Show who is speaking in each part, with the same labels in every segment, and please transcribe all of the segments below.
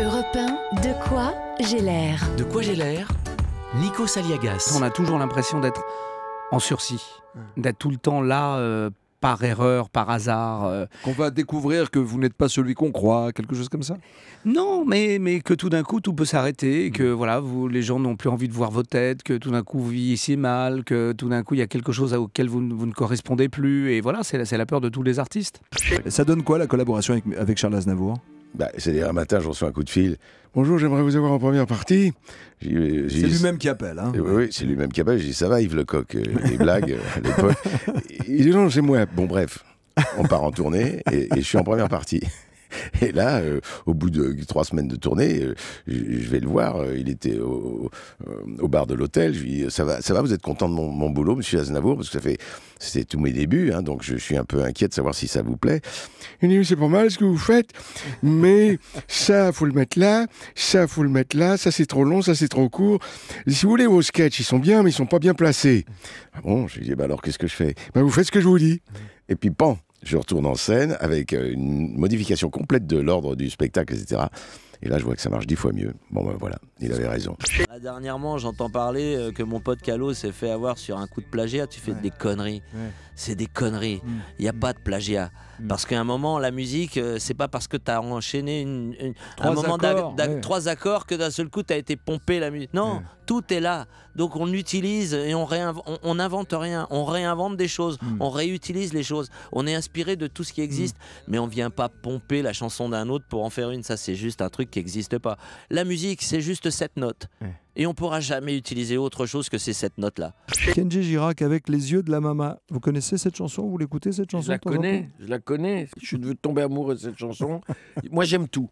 Speaker 1: Europe de quoi j'ai l'air
Speaker 2: De quoi j'ai l'air Nico Saliagas. On a toujours l'impression d'être en sursis, d'être tout le temps là. Euh, par erreur, par hasard. Euh. Qu'on va découvrir que vous n'êtes pas celui qu'on croit, quelque chose comme ça Non, mais, mais que tout d'un coup, tout peut s'arrêter, mm. que voilà, vous, les gens n'ont plus envie de voir vos têtes, que tout d'un coup, vous si mal, que tout d'un coup, il y a quelque chose auquel vous, ne correspondez plus. Et voilà, c'est la, la peur de tous les artistes. Ça donne quoi la collaboration avec, avec Charles Aznavour
Speaker 3: bah, C'est-à-dire, un matin, j'en reçois un coup de fil. Bonjour, j'aimerais vous avoir en première partie. C'est lui-même qui appelle. Hein. Oui, c'est lui-même qui appelle. J'ai dit, ça va, Yves Lecoq, euh, les blagues euh, l'époque. Il dit, non, c'est moi. Bon, bref, on part en tournée et je suis en première partie. Et là, euh, au bout de trois semaines de tournée, euh, je vais le voir. Euh, il était au, bar de l'hôtel. Je lui dis ça va, ça va, vous êtes content de mon, boulot, monsieur Aznavour Parce que ça fait. C'était tous mes débuts, hein, donc je suis un peu inquiet de savoir si ça vous plaît. Il me dit c'est pas mal ce que vous faites, mais ça, faut le mettre là, ça, faut le mettre là, ça, c'est trop long, ça, c'est trop court. Si vous voulez, vos sketchs, ils sont bien, mais ils sont pas bien placés. Ah bon Je lui dis bah alors, qu'est-ce que je fais bah, vous faites ce que je vous dis. Et puis, pan je retourne en scène avec euh, une modification complète de l'ordre du spectacle, etc. Et là, je vois que ça marche dix fois mieux. Bon, ben voilà, il avait raison.
Speaker 2: Ah, dernièrement, j'entends parler euh, que mon pote Calo s'est fait avoir sur un coup de plagiat. Tu fais des conneries. C'est des conneries. Mm. Il n'y a pas de plagiat. Mm. Parce qu'à un moment, la musique, euh, c'est pas parce que tu as enchaîné trois un moment accords, trois accords que d'un seul coup, tu as été pompé la musique. Non, tout est là. Donc on utilise et on n'invente on, rien. On réinvente des choses. Mm. On réutilise les choses. On est inspiré de tout ce qui existe. Mais on vient pas pomper la chanson d'un autre pour en faire une. Ça, c'est juste un truc qui n'existe pas. La musique, c'est juste cette note. Et on ne pourra jamais utiliser autre chose que ces cette note là Kenji Girac avec Les yeux de la mama. Vous connaissez cette chanson Vous l'écoutez cette chanson Je la connais,
Speaker 4: je la connais. Je suis tombé amoureux de cette chanson.
Speaker 2: Moi, j'aime
Speaker 4: tout.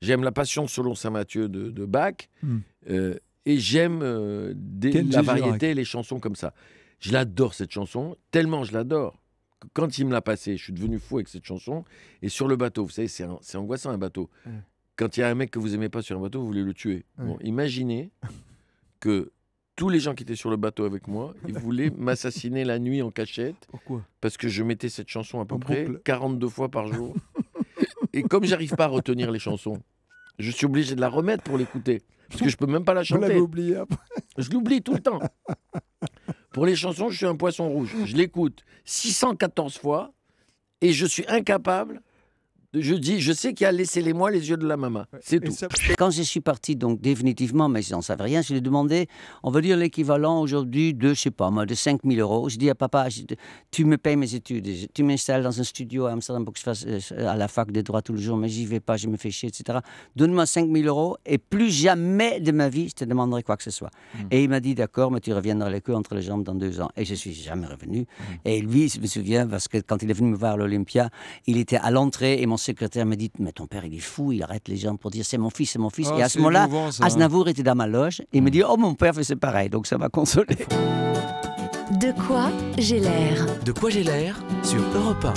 Speaker 4: J'aime la Passion selon Saint mathieu de, Bach. Hmm. Euh, et j'aime euh, la variété et les chansons comme ça. Je l'adore cette chanson, tellement je l'adore. Quand il me l'a passée, je suis devenu fou avec cette chanson. Et sur le bateau, vous savez, c'est angoissant un bateau quand il y a un mec que vous aimez pas sur un bateau, vous voulez le tuer. Bon, imaginez que tous les gens qui étaient sur le bateau avec moi, ils voulaient m'assassiner la nuit en cachette. Pourquoi Parce que je mettais cette chanson à peu près 42 fois par jour. Et comme j'arrive pas à retenir les chansons, je suis obligé de la remettre pour l'écouter. Parce que je peux même pas la chanter. Vous oublié après. Je l'oublie tout le temps. Pour les chansons, je suis un poisson rouge. Je l'écoute 614 fois et je suis incapable je dis, je sais qu'il a laissé
Speaker 1: les mois, les yeux de la maman. C'est tout. Quand je suis parti, donc définitivement, mais n'en savais rien, je lui ai demandé, on va dire l'équivalent aujourd'hui de, je sais pas de 5 000 euros. Je dis à papa, tu me payes mes études, tu m'installes dans un studio à Amsterdam pour que je fasse euh, à la fac des droits tous les jours, mais j'y vais pas, je me fais chier, etc. Donne-moi 5 000 euros et plus jamais de ma vie, je te demanderai quoi que ce soit. Hmm. Et il m'a dit, d'accord, mais tu reviendras les queues entre les jambes dans deux ans. Et je suis jamais revenu. Hmm. Et lui, je me souviens, parce que quand il est venu me voir à l'Olympia, il était à l'entrée et mon secrétaire me dit Mais ton père, il est fou, il arrête les gens pour dire c'est mon fils, c'est mon fils. Ah, et à ce moment-là, Aznavour était dans ma loge et il me mm. dit Oh, mon père fait c'est pareil, donc ça m'a consolé.
Speaker 4: De quoi j'ai l'air
Speaker 1: De quoi j'ai l'air sur Europa